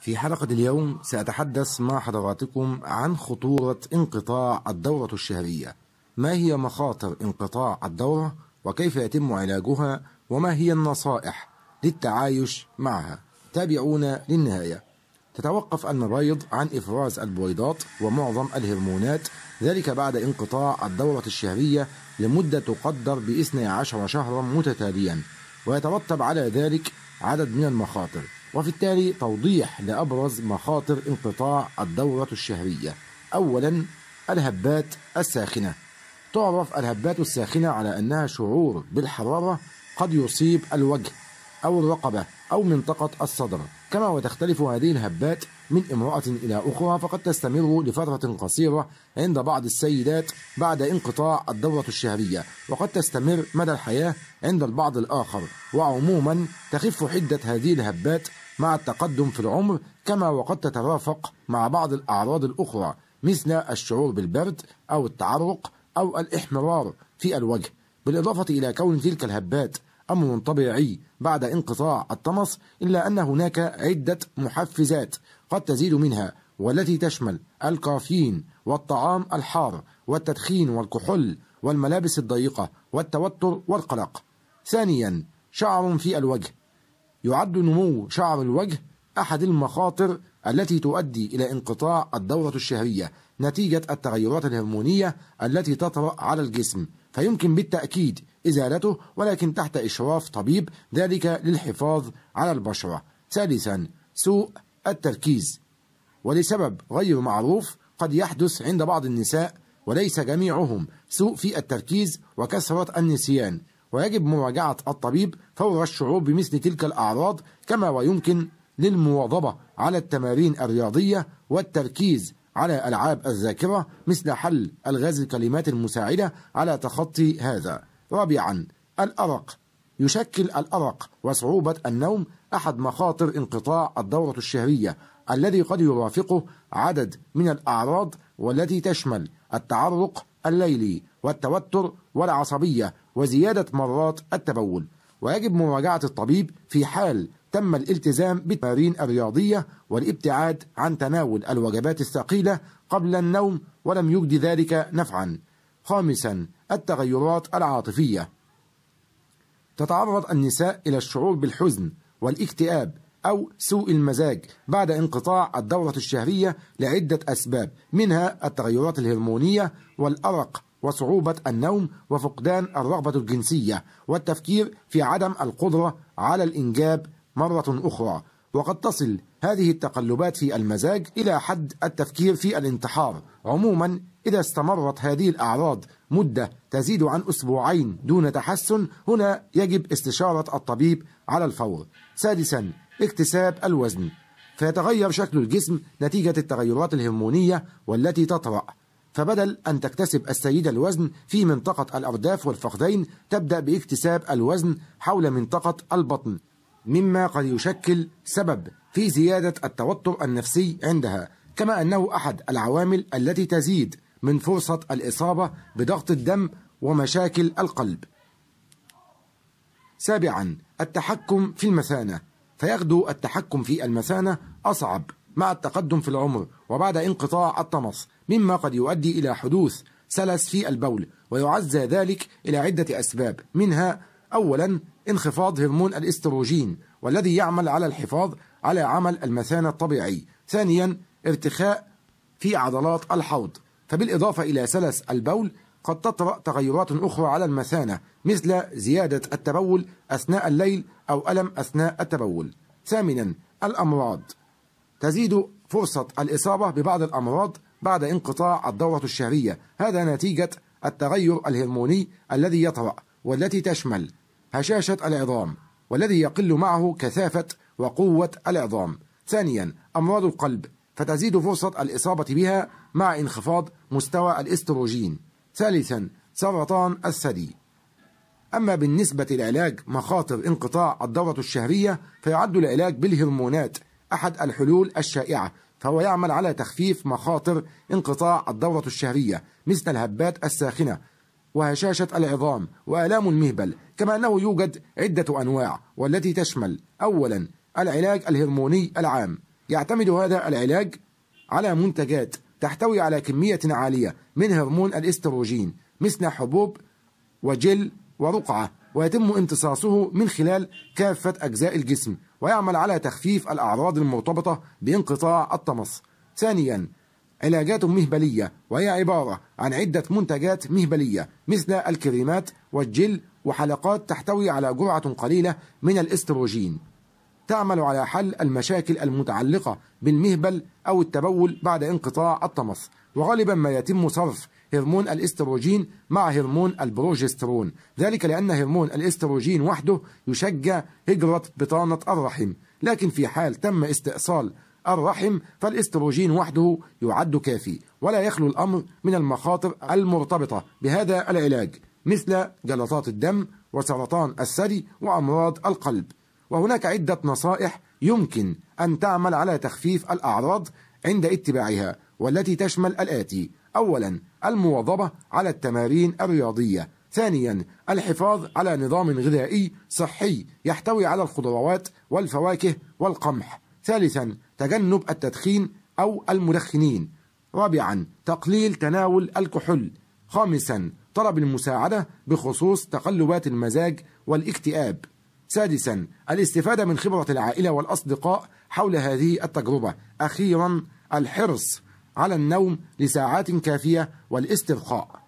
في حلقة اليوم سأتحدث مع حضراتكم عن خطورة انقطاع الدورة الشهرية ما هي مخاطر انقطاع الدورة وكيف يتم علاجها وما هي النصائح للتعايش معها تابعونا للنهاية تتوقف المبايض عن إفراز البويضات ومعظم الهرمونات ذلك بعد انقطاع الدورة الشهرية لمدة تقدر ب 12 شهرا متتاليا ويترتب على ذلك عدد من المخاطر وفي التالي توضيح لأبرز مخاطر انقطاع الدورة الشهرية أولا الهبات الساخنة تعرف الهبات الساخنة على أنها شعور بالحرارة قد يصيب الوجه أو الرقبة أو منطقة الصدر كما وتختلف هذه الهبات من امرأة إلى أخرى فقد تستمر لفترة قصيرة عند بعض السيدات بعد انقطاع الدورة الشهرية وقد تستمر مدى الحياة عند البعض الآخر وعموما تخف حدة هذه الهبات مع التقدم في العمر كما وقد تترافق مع بعض الأعراض الأخرى مثل الشعور بالبرد أو التعرق أو الإحمرار في الوجه بالإضافة إلى كون تلك الهبات أمر طبيعي بعد انقطاع الطمس إلا أن هناك عدة محفزات قد تزيد منها والتي تشمل الكافيين والطعام الحار والتدخين والكحول والملابس الضيقة والتوتر والقلق ثانيا شعر في الوجه يعد نمو شعر الوجه أحد المخاطر التي تؤدي إلى انقطاع الدورة الشهرية نتيجة التغيرات الهرمونية التي تطرأ على الجسم فيمكن بالتأكيد إزالته ولكن تحت إشراف طبيب ذلك للحفاظ على البشرة ثالثا سوء التركيز ولسبب غير معروف قد يحدث عند بعض النساء وليس جميعهم سوء في التركيز وكثرة النسيان ويجب مراجعة الطبيب فور الشعور بمثل تلك الأعراض كما ويمكن للمواظبة على التمارين الرياضية والتركيز على ألعاب الذاكرة مثل حل ألغاز الكلمات المساعدة على تخطي هذا رابعا الأرق يشكل الأرق وصعوبة النوم أحد مخاطر انقطاع الدورة الشهرية الذي قد يرافقه عدد من الأعراض والتي تشمل التعرق الليلي والتوتر والعصبية وزيادة مرات التبول ويجب مراجعة الطبيب في حال تم الالتزام بالتمارين الرياضية والابتعاد عن تناول الوجبات الثقيلة قبل النوم ولم يجد ذلك نفعا خامسا التغيرات العاطفية تتعرض النساء إلى الشعور بالحزن والاكتئاب أو سوء المزاج بعد انقطاع الدورة الشهرية لعدة أسباب منها التغيرات الهرمونية والأرق وصعوبة النوم وفقدان الرغبة الجنسية والتفكير في عدم القدرة على الإنجاب مرة أخرى وقد تصل هذه التقلبات في المزاج إلى حد التفكير في الانتحار عموما إذا استمرت هذه الأعراض مدة تزيد عن أسبوعين دون تحسن هنا يجب استشارة الطبيب على الفور سادسا اكتساب الوزن فيتغير شكل الجسم نتيجة التغيرات الهرمونية والتي تطرأ فبدل أن تكتسب السيدة الوزن في منطقة الأرداف والفخذين تبدأ باكتساب الوزن حول منطقة البطن مما قد يشكل سبب في زيادة التوتر النفسي عندها كما أنه أحد العوامل التي تزيد من فرصة الإصابة بضغط الدم ومشاكل القلب سابعا التحكم في المثانة فيغدو التحكم في المثانة أصعب مع التقدم في العمر وبعد انقطاع الطمس مما قد يؤدي إلى حدوث سلس في البول ويعزى ذلك إلى عدة أسباب منها أولا انخفاض هرمون الاستروجين والذي يعمل على الحفاظ على عمل المثانة الطبيعي ثانيا ارتخاء في عضلات الحوض فبالإضافة إلى سلس البول قد تطرأ تغيرات أخرى على المثانة مثل زيادة التبول أثناء الليل أو ألم أثناء التبول ثامنا الأمراض تزيد فرصة الإصابة ببعض الأمراض بعد انقطاع الدورة الشهرية هذا نتيجة التغير الهرموني الذي يطرأ والتي تشمل هشاشة العظام والذي يقل معه كثافة وقوة العظام ثانيا أمراض القلب فتزيد فرصة الإصابة بها مع انخفاض مستوى الاستروجين ثالثا سرطان الثدي أما بالنسبة لعلاج مخاطر انقطاع الدورة الشهرية فيعد العلاج بالهرمونات أحد الحلول الشائعة فهو يعمل على تخفيف مخاطر انقطاع الدورة الشهرية مثل الهبات الساخنة وهشاشة العظام وآلام المهبل كما أنه يوجد عدة أنواع والتي تشمل أولا العلاج الهرموني العام يعتمد هذا العلاج على منتجات تحتوي على كمية عالية من هرمون الاستروجين مثل حبوب وجل ورقعة ويتم امتصاصه من خلال كافة أجزاء الجسم ويعمل على تخفيف الأعراض المرتبطة بانقطاع الطمس ثانيا علاجات مهبلية وهي عبارة عن عدة منتجات مهبلية مثل الكريمات والجل وحلقات تحتوي على جرعة قليلة من الاستروجين تعمل على حل المشاكل المتعلقة بالمهبل أو التبول بعد انقطاع الطمس وغالبا ما يتم صرف هرمون الاستروجين مع هرمون البروجسترون ذلك لأن هرمون الاستروجين وحده يشجع هجرة بطانة الرحم لكن في حال تم استئصال الرحم فالاستروجين وحده يعد كافي ولا يخلو الأمر من المخاطر المرتبطة بهذا العلاج مثل جلطات الدم وسرطان الثدي وأمراض القلب وهناك عدة نصائح يمكن أن تعمل على تخفيف الأعراض عند اتباعها والتي تشمل الآتي أولا المواظبة على التمارين الرياضية ثانيا الحفاظ على نظام غذائي صحي يحتوي على الخضروات والفواكه والقمح ثالثا تجنب التدخين أو المدخنين رابعا تقليل تناول الكحول خامسا طلب المساعدة بخصوص تقلبات المزاج والاكتئاب سادسا الاستفادة من خبرة العائلة والأصدقاء حول هذه التجربة أخيرا الحرص على النوم لساعات كافية والاسترخاء